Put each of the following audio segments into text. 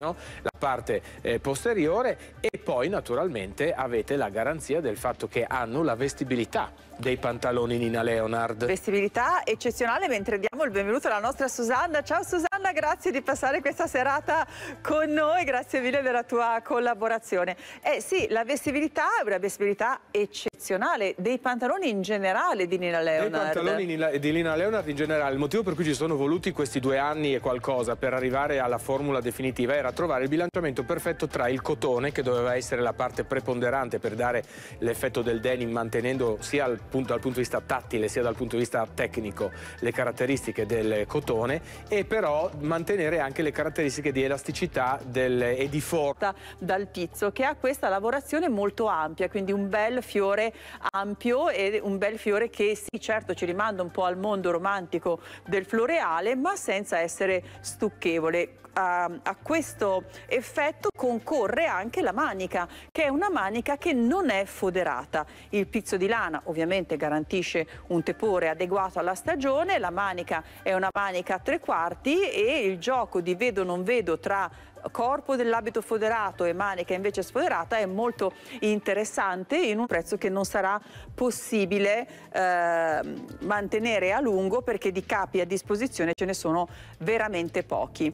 la parte eh, posteriore e poi naturalmente avete la garanzia del fatto che hanno la vestibilità dei pantaloni Nina Leonard. Vestibilità eccezionale mentre diamo il benvenuto alla nostra Susanna. Ciao Susanna, grazie di passare questa serata con noi, grazie mille della tua collaborazione. Eh sì, la vestibilità è una vestibilità eccezionale nazionale, dei pantaloni in generale di Nina Leonard. Dei pantaloni di Nina Leonard in generale. Il motivo per cui ci sono voluti questi due anni e qualcosa per arrivare alla formula definitiva era trovare il bilanciamento perfetto tra il cotone, che doveva essere la parte preponderante per dare l'effetto del denim, mantenendo sia dal punto, dal punto di vista tattile sia dal punto di vista tecnico le caratteristiche del cotone, e però mantenere anche le caratteristiche di elasticità del, e di forza. Dal pizzo, che ha questa lavorazione molto ampia, quindi un bel fiore ampio e un bel fiore che sì certo ci rimanda un po' al mondo romantico del floreale ma senza essere stucchevole. A, a questo effetto concorre anche la manica che è una manica che non è foderata. Il pizzo di lana ovviamente garantisce un tepore adeguato alla stagione, la manica è una manica a tre quarti e il gioco di vedo non vedo tra corpo dell'abito foderato e manica invece sfoderata è molto interessante in un prezzo che non sarà possibile eh, mantenere a lungo perché di capi a disposizione ce ne sono veramente pochi.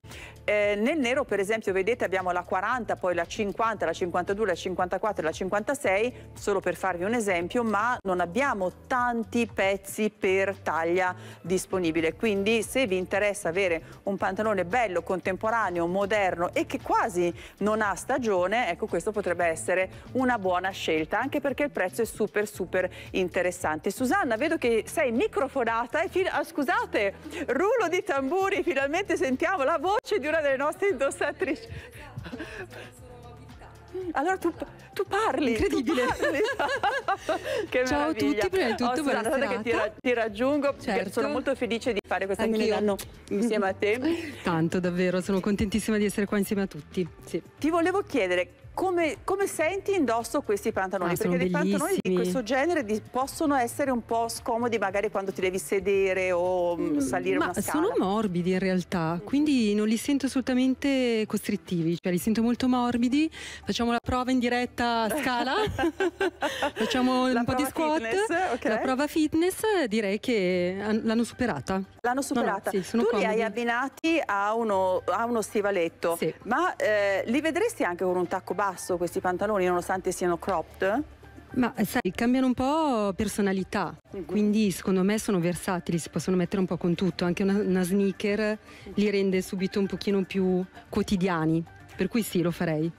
Eh, nel nero per esempio vedete abbiamo la 40, poi la 50, la 52, la 54 e la 56 solo per farvi un esempio ma non abbiamo tanti pezzi per taglia disponibile quindi se vi interessa avere un pantalone bello, contemporaneo, moderno e che quasi non ha stagione, ecco questo potrebbe essere una buona scelta, anche perché il prezzo è super super interessante. Susanna, vedo che sei microfonata e ah, scusate, rullo di tamburi, finalmente sentiamo la voce di una delle nostre indossatrici allora tu, tu parli. Incredibile. Tu parli. Ciao meraviglia. a tutti, prima di tutto oh, buona serata. che ti, ti raggiungo, certo. sono molto felice di fare questa Milano insieme a te. Tanto davvero, sono contentissima di essere qua insieme a tutti. Sì. Ti volevo chiedere come, come, senti indosso questi pantaloni? Ah, Perché dei pantaloni di questo genere di, possono essere un po' scomodi magari quando ti devi sedere o mm, mm, salire ma una scala. sono morbidi in realtà, quindi non li sento assolutamente costrittivi, cioè li sento molto morbidi. Facciamo la prova in diretta a scala, facciamo la un po' di squat, fitness, okay. la prova fitness direi che l'hanno superata. L'hanno superata. No, no, sì, tu comodi. li hai abbinati a uno, a uno stivaletto, sì. ma eh, li vedresti anche con un tacco basso? basso questi pantaloni nonostante siano cropped? Ma sai, cambiano un po' personalità, mhm. quindi secondo me sono versatili, si possono mettere un po' con tutto, anche una, una sneaker mhm. li rende subito un pochino più quotidiani, per cui sì, lo farei.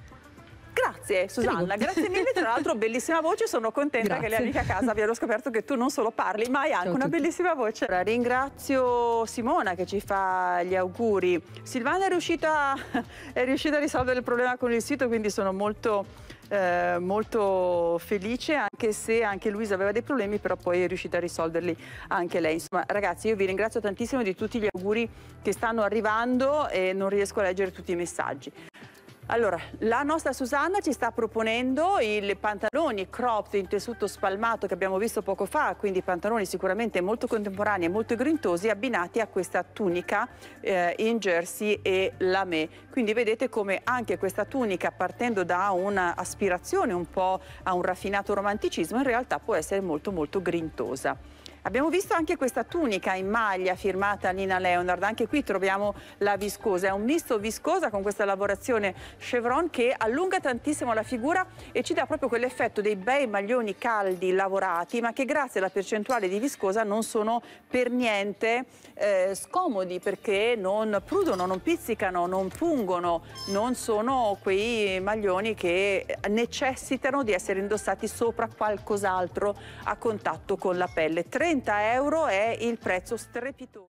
Grazie Susanna, grazie mille, tra l'altro bellissima voce, sono contenta grazie. che le amiche a casa abbiano scoperto che tu non solo parli ma hai anche una bellissima voce. Allora, ringrazio Simona che ci fa gli auguri, Silvana è riuscita, è riuscita a risolvere il problema con il sito quindi sono molto... Eh, molto felice anche se anche Luisa aveva dei problemi però poi è riuscita a risolverli anche lei insomma ragazzi io vi ringrazio tantissimo di tutti gli auguri che stanno arrivando e non riesco a leggere tutti i messaggi allora, la nostra Susanna ci sta proponendo i pantaloni cropped in tessuto spalmato che abbiamo visto poco fa, quindi pantaloni sicuramente molto contemporanei e molto grintosi abbinati a questa tunica eh, in jersey e lamé. Quindi vedete come anche questa tunica partendo da un'aspirazione un po' a un raffinato romanticismo in realtà può essere molto molto grintosa. Abbiamo visto anche questa tunica in maglia firmata Nina Leonard, anche qui troviamo la viscosa, è un misto viscosa con questa lavorazione chevron che allunga tantissimo la figura e ci dà proprio quell'effetto dei bei maglioni caldi lavorati ma che grazie alla percentuale di viscosa non sono per niente eh, scomodi perché non prudono, non pizzicano, non pungono, non sono quei maglioni che necessitano di essere indossati sopra qualcos'altro a contatto con la pelle. 30 30 euro è il prezzo strepitoso.